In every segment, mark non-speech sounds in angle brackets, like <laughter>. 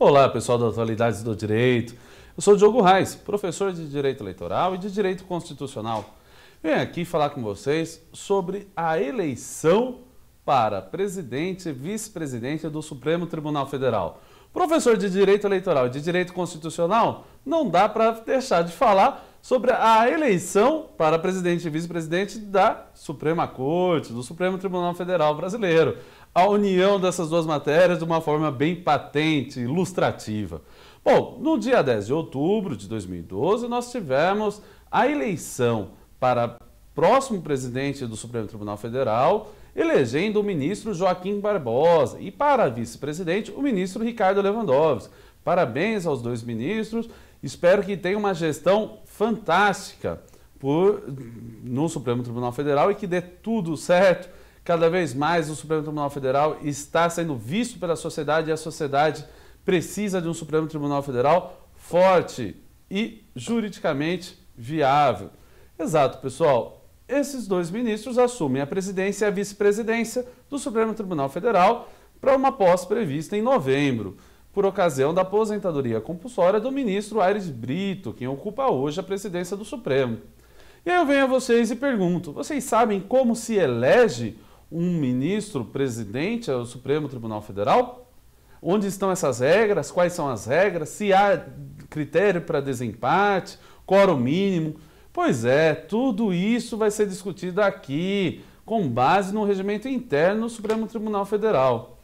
Olá, pessoal das Atualidades do Direito. Eu sou Diogo Reis, professor de Direito Eleitoral e de Direito Constitucional. Venho aqui falar com vocês sobre a eleição para presidente e vice-presidente do Supremo Tribunal Federal. Professor de Direito Eleitoral e de Direito Constitucional, não dá para deixar de falar sobre a eleição para presidente e vice-presidente da Suprema Corte, do Supremo Tribunal Federal Brasileiro a união dessas duas matérias de uma forma bem patente, ilustrativa. Bom, no dia 10 de outubro de 2012, nós tivemos a eleição para próximo presidente do Supremo Tribunal Federal, elegendo o ministro Joaquim Barbosa e para vice-presidente o ministro Ricardo Lewandowski. Parabéns aos dois ministros, espero que tenham uma gestão fantástica por, no Supremo Tribunal Federal e que dê tudo certo Cada vez mais o Supremo Tribunal Federal está sendo visto pela sociedade e a sociedade precisa de um Supremo Tribunal Federal forte e juridicamente viável. Exato, pessoal. Esses dois ministros assumem a presidência e a vice-presidência do Supremo Tribunal Federal para uma posse prevista em novembro, por ocasião da aposentadoria compulsória do ministro Aires Brito, quem ocupa hoje a presidência do Supremo. E aí eu venho a vocês e pergunto: vocês sabem como se elege um ministro, presidente ao Supremo Tribunal Federal? Onde estão essas regras? Quais são as regras? Se há critério para desempate, coro mínimo? Pois é, tudo isso vai ser discutido aqui, com base no regimento interno do Supremo Tribunal Federal.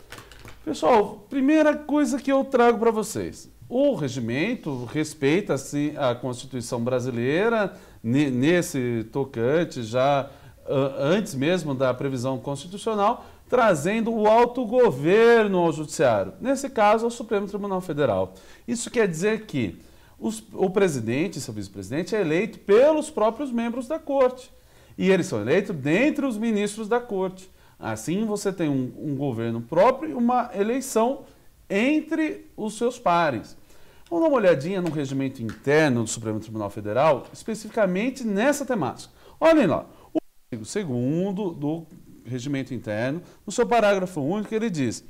Pessoal, primeira coisa que eu trago para vocês. O regimento respeita assim, a Constituição brasileira, nesse tocante já antes mesmo da previsão constitucional, trazendo o autogoverno ao judiciário. Nesse caso, ao Supremo Tribunal Federal. Isso quer dizer que os, o presidente, seu vice-presidente, é eleito pelos próprios membros da corte. E eles são eleitos dentre os ministros da corte. Assim, você tem um, um governo próprio e uma eleição entre os seus pares. Vamos dar uma olhadinha no regimento interno do Supremo Tribunal Federal, especificamente nessa temática. Olhem lá, artigo 2 do Regimento Interno, no seu parágrafo único, ele diz: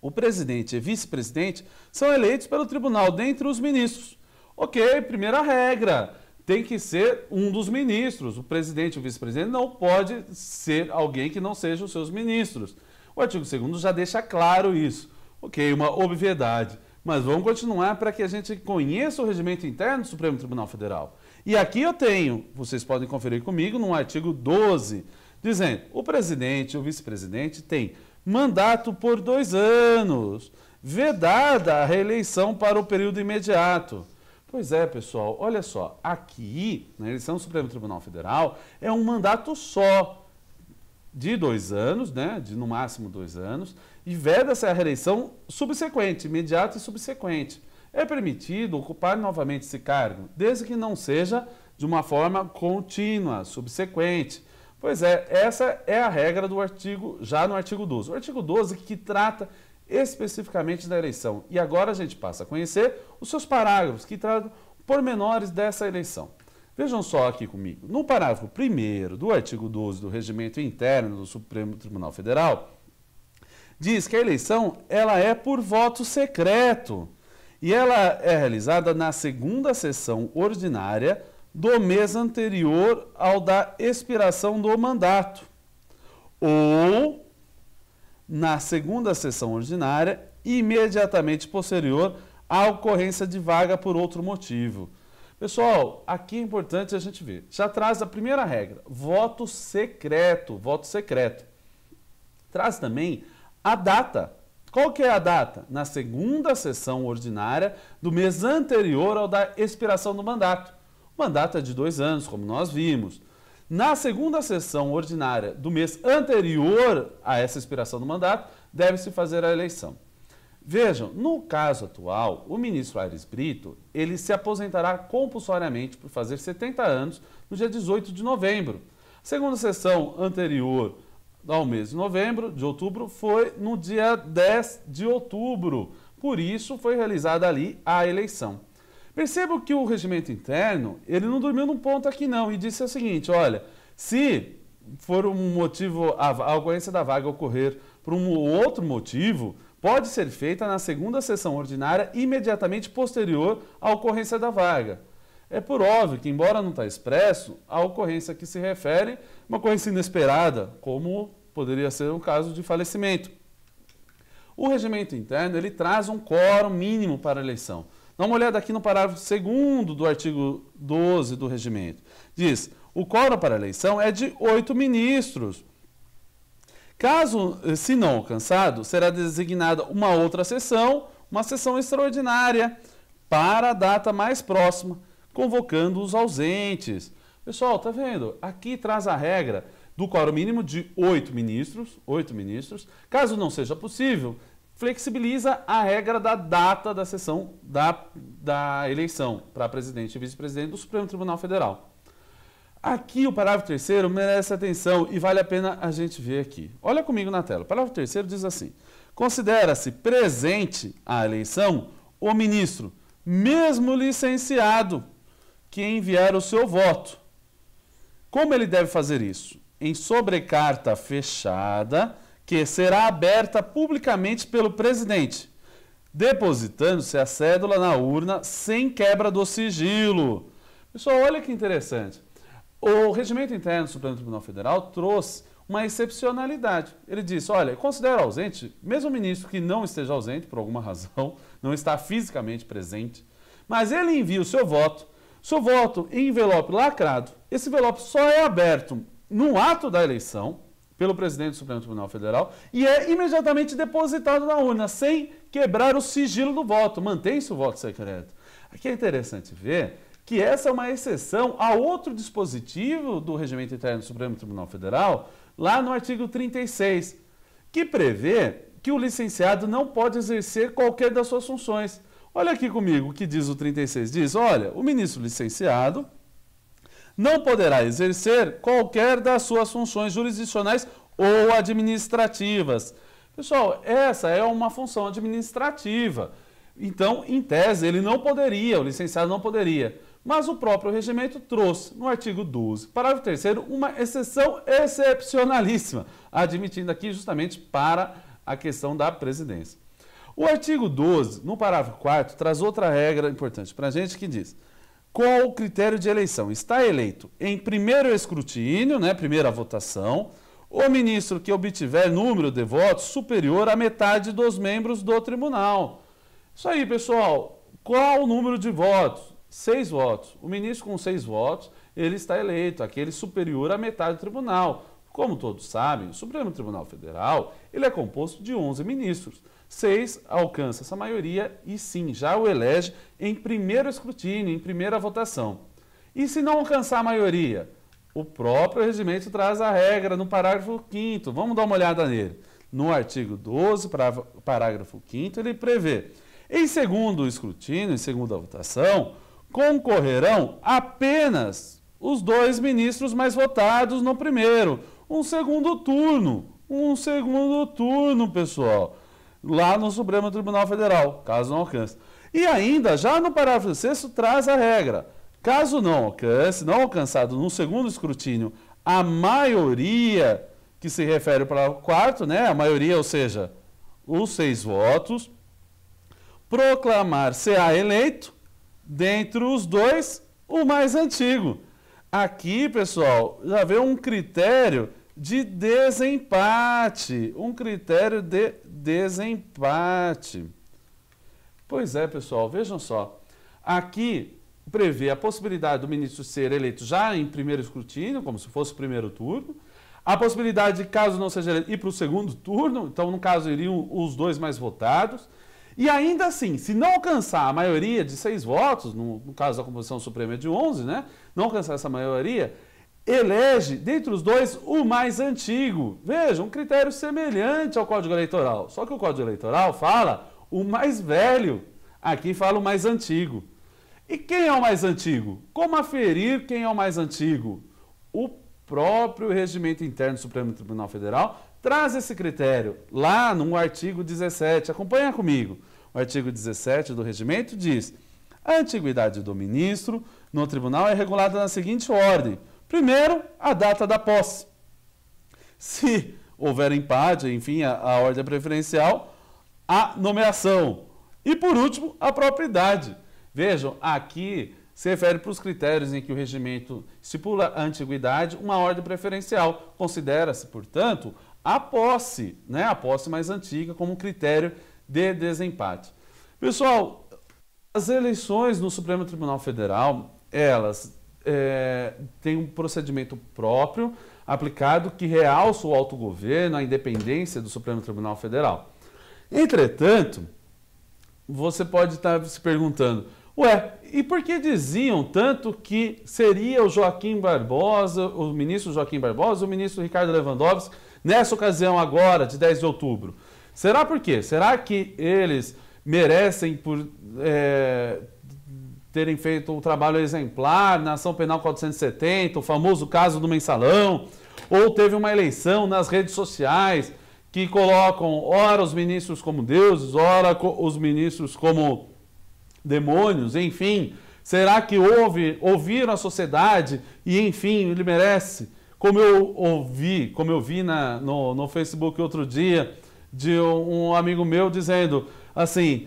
o presidente e vice-presidente são eleitos pelo tribunal dentre os ministros. Ok, primeira regra. Tem que ser um dos ministros. O presidente e o vice-presidente não pode ser alguém que não seja os seus ministros. O artigo 2 já deixa claro isso. Ok, uma obviedade. Mas vamos continuar para que a gente conheça o regimento interno do Supremo Tribunal Federal. E aqui eu tenho, vocês podem conferir comigo, no artigo 12, dizendo: o presidente ou vice-presidente tem mandato por dois anos, vedada a reeleição para o período imediato. Pois é, pessoal, olha só, aqui na eleição do Supremo Tribunal Federal é um mandato só de dois anos, né, de no máximo dois anos, e veda-se a reeleição subsequente, imediata e subsequente é permitido ocupar novamente esse cargo, desde que não seja de uma forma contínua, subsequente. Pois é, essa é a regra do artigo, já no artigo 12. O artigo 12 que trata especificamente da eleição. E agora a gente passa a conhecer os seus parágrafos que tratam pormenores dessa eleição. Vejam só aqui comigo. No parágrafo 1 do artigo 12 do Regimento Interno do Supremo Tribunal Federal, diz que a eleição ela é por voto secreto e ela é realizada na segunda sessão ordinária do mês anterior ao da expiração do mandato, ou na segunda sessão ordinária imediatamente posterior à ocorrência de vaga por outro motivo. Pessoal, aqui é importante a gente ver. Já traz a primeira regra, voto secreto, voto secreto. Traz também a data qual que é a data? Na segunda sessão ordinária do mês anterior ao da expiração do mandato. O mandato é de dois anos, como nós vimos. Na segunda sessão ordinária do mês anterior a essa expiração do mandato, deve-se fazer a eleição. Vejam, no caso atual, o ministro Aires Brito, ele se aposentará compulsoriamente por fazer 70 anos no dia 18 de novembro. segunda sessão anterior ao mês de novembro, de outubro, foi no dia 10 de outubro. Por isso foi realizada ali a eleição. Percebo que o regimento interno, ele não dormiu num ponto aqui não e disse o seguinte, olha, se for um motivo, a ocorrência da vaga ocorrer por um outro motivo, pode ser feita na segunda sessão ordinária imediatamente posterior à ocorrência da vaga. É por óbvio que, embora não está expresso, a ocorrência que se refere uma ocorrência inesperada, como poderia ser um caso de falecimento. O regimento interno ele traz um quórum mínimo para a eleição. Dá uma olhada aqui no parágrafo 2 do artigo 12 do regimento. Diz: o quórum para a eleição é de oito ministros. Caso, eh, se não alcançado, será designada uma outra sessão, uma sessão extraordinária, para a data mais próxima convocando os ausentes. Pessoal, tá vendo? Aqui traz a regra do quórum mínimo de oito ministros, oito ministros. Caso não seja possível, flexibiliza a regra da data da sessão da, da eleição para presidente e vice-presidente do Supremo Tribunal Federal. Aqui o parágrafo terceiro merece atenção e vale a pena a gente ver aqui. Olha comigo na tela. O parágrafo terceiro diz assim: considera-se presente à eleição o ministro, mesmo licenciado que enviar o seu voto. Como ele deve fazer isso? Em sobrecarta fechada, que será aberta publicamente pelo presidente, depositando-se a cédula na urna sem quebra do sigilo. Pessoal, olha que interessante. O regimento interno do Supremo Tribunal Federal trouxe uma excepcionalidade. Ele disse: olha, considera ausente, mesmo o ministro que não esteja ausente por alguma <laughs> razão, não está fisicamente presente, mas ele envia o seu voto se eu voto em envelope lacrado, esse envelope só é aberto no ato da eleição pelo presidente do Supremo Tribunal Federal e é imediatamente depositado na urna, sem quebrar o sigilo do voto. Mantém-se o voto secreto. Aqui é interessante ver que essa é uma exceção a outro dispositivo do regimento interno do Supremo Tribunal Federal, lá no artigo 36, que prevê que o licenciado não pode exercer qualquer das suas funções. Olha aqui comigo o que diz o 36. Diz: olha, o ministro licenciado não poderá exercer qualquer das suas funções jurisdicionais ou administrativas. Pessoal, essa é uma função administrativa. Então, em tese, ele não poderia, o licenciado não poderia. Mas o próprio regimento trouxe, no artigo 12, parágrafo 3, uma exceção excepcionalíssima, admitindo aqui justamente para a questão da presidência. O artigo 12, no parágrafo 4, traz outra regra importante para a gente que diz: qual o critério de eleição? Está eleito em primeiro escrutínio, né, primeira votação, o ministro que obtiver número de votos superior à metade dos membros do tribunal. Isso aí, pessoal. Qual o número de votos? Seis votos. O ministro com seis votos, ele está eleito, aquele superior à metade do tribunal. Como todos sabem, o Supremo Tribunal Federal ele é composto de 11 ministros seis alcança essa maioria e sim, já o elege em primeiro escrutínio, em primeira votação. E se não alcançar a maioria? O próprio regimento traz a regra no parágrafo 5 vamos dar uma olhada nele. No artigo 12, parágrafo 5 ele prevê, em segundo escrutínio, em segunda votação, concorrerão apenas os dois ministros mais votados no primeiro. Um segundo turno, um segundo turno, pessoal lá no Supremo Tribunal Federal, caso não alcance. E ainda, já no parágrafo sexto, traz a regra. Caso não alcance, não alcançado no segundo escrutínio, a maioria que se refere para o quarto, né? A maioria, ou seja, os seis votos, proclamar-se-á eleito, dentre os dois, o mais antigo. Aqui, pessoal, já vê um critério de desempate. Um critério de desempate. Pois é, pessoal, vejam só. Aqui prevê a possibilidade do ministro ser eleito já em primeiro escrutínio, como se fosse o primeiro turno. A possibilidade de, caso não seja eleito, ir para o segundo turno, então, no caso, iriam os dois mais votados. E ainda assim, se não alcançar a maioria de seis votos, no, no caso da composição suprema é de 11, né? Não alcançar essa maioria, elege, dentre os dois, o mais antigo. Veja, um critério semelhante ao Código Eleitoral. Só que o Código Eleitoral fala o mais velho. Aqui fala o mais antigo. E quem é o mais antigo? Como aferir quem é o mais antigo? O próprio regimento interno do Supremo Tribunal Federal traz esse critério lá no artigo 17. Acompanha comigo. O artigo 17 do regimento diz: a antiguidade do ministro no tribunal é regulada na seguinte ordem: Primeiro, a data da posse. Se houver empate, enfim, a, a ordem é preferencial, a nomeação. E por último, a propriedade. Vejam, aqui se refere para os critérios em que o regimento estipula a antiguidade uma ordem preferencial. Considera-se, portanto, a posse, né, a posse mais antiga, como critério de desempate. Pessoal, as eleições no Supremo Tribunal Federal, elas é, tem um procedimento próprio aplicado que realça o autogoverno, a independência do Supremo Tribunal Federal. Entretanto, você pode estar se perguntando, ué, e por que diziam tanto que seria o Joaquim Barbosa, o ministro Joaquim Barbosa, o ministro Ricardo Lewandowski, nessa ocasião agora, de 10 de outubro? Será por quê? Será que eles merecem por, é, terem feito um trabalho exemplar na ação penal 470, o famoso caso do mensalão, ou teve uma eleição nas redes sociais que colocam ora os ministros como deuses, ora os ministros como demônios, enfim. Será que houve ouvir a sociedade e enfim, ele merece? Como eu ouvi, como eu vi na, no, no Facebook outro dia de um amigo meu dizendo assim,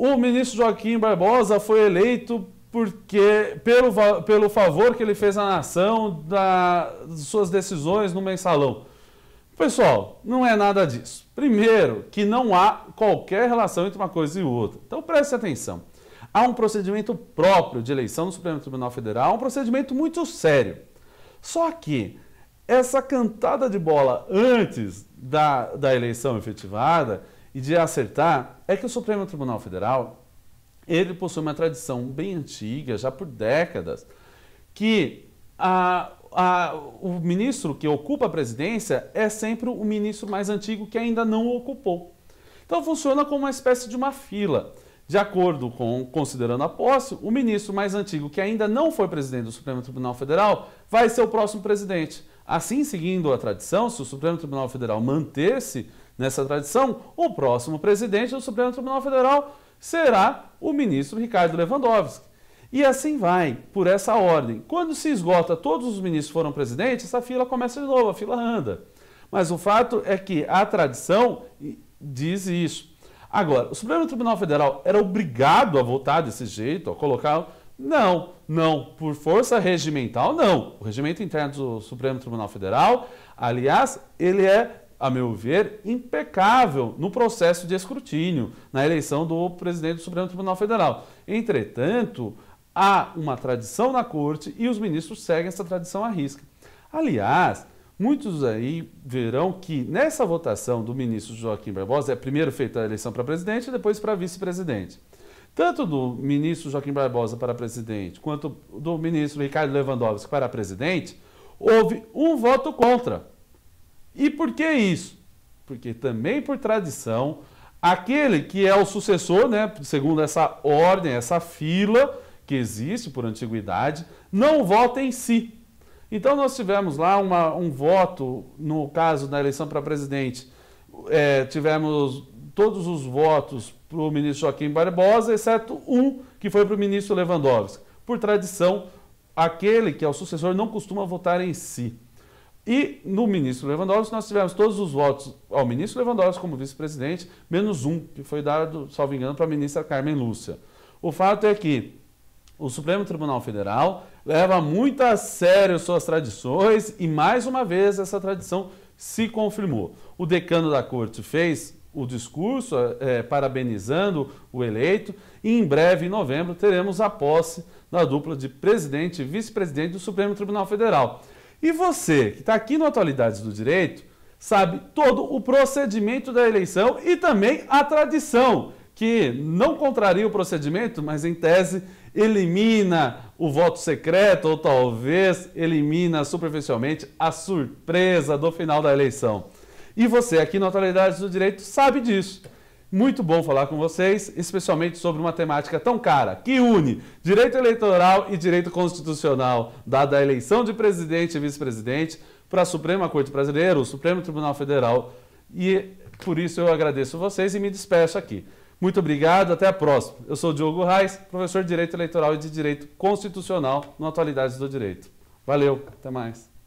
o ministro Joaquim Barbosa foi eleito porque pelo, pelo favor que ele fez à nação das suas decisões no mensalão. Pessoal, não é nada disso. Primeiro, que não há qualquer relação entre uma coisa e outra. Então preste atenção. Há um procedimento próprio de eleição no Supremo Tribunal Federal, um procedimento muito sério. Só que essa cantada de bola antes da, da eleição efetivada e de acertar é que o Supremo Tribunal Federal ele possui uma tradição bem antiga, já por décadas, que a, a, o ministro que ocupa a presidência é sempre o ministro mais antigo que ainda não ocupou. Então funciona como uma espécie de uma fila. De acordo com, considerando a posse, o ministro mais antigo que ainda não foi presidente do Supremo Tribunal Federal vai ser o próximo presidente. Assim, seguindo a tradição, se o Supremo Tribunal Federal manter-se Nessa tradição, o próximo presidente do Supremo Tribunal Federal será o ministro Ricardo Lewandowski. E assim vai, por essa ordem. Quando se esgota, todos os ministros foram presidentes, essa fila começa de novo, a fila anda. Mas o fato é que a tradição diz isso. Agora, o Supremo Tribunal Federal era obrigado a votar desse jeito, a colocar. Não, não, por força regimental, não. O regimento interno do Supremo Tribunal Federal, aliás, ele é a meu ver, impecável no processo de escrutínio na eleição do presidente do Supremo Tribunal Federal. Entretanto, há uma tradição na corte e os ministros seguem essa tradição à risca. Aliás, muitos aí verão que nessa votação do ministro Joaquim Barbosa é primeiro feita a eleição para presidente e depois para vice-presidente. Tanto do ministro Joaquim Barbosa para presidente quanto do ministro Ricardo Lewandowski para presidente, houve um voto contra e por que isso? Porque também por tradição, aquele que é o sucessor, né, segundo essa ordem, essa fila que existe por antiguidade, não vota em si. Então nós tivemos lá uma, um voto, no caso da eleição para presidente, é, tivemos todos os votos para o ministro Joaquim Barbosa, exceto um que foi para o ministro Lewandowski. Por tradição, aquele que é o sucessor não costuma votar em si. E no ministro Lewandowski, nós tivemos todos os votos ao ministro Lewandowski como vice-presidente, menos um, que foi dado, salvo engano, para a ministra Carmen Lúcia. O fato é que o Supremo Tribunal Federal leva muito a sério suas tradições e, mais uma vez, essa tradição se confirmou. O decano da corte fez o discurso é, parabenizando o eleito e, em breve, em novembro, teremos a posse da dupla de presidente e vice-presidente do Supremo Tribunal Federal. E você, que está aqui no Atualidades do Direito, sabe todo o procedimento da eleição e também a tradição, que não contraria o procedimento, mas em tese elimina o voto secreto ou talvez elimina superficialmente a surpresa do final da eleição. E você, aqui no Atualidades do Direito, sabe disso. Muito bom falar com vocês, especialmente sobre uma temática tão cara, que une direito eleitoral e direito constitucional, dada a eleição de presidente e vice-presidente para a Suprema Corte Brasileira, o Supremo Tribunal Federal. E por isso eu agradeço vocês e me despeço aqui. Muito obrigado, até a próxima. Eu sou Diogo Reis, professor de Direito Eleitoral e de Direito Constitucional no Atualidades do Direito. Valeu, até mais.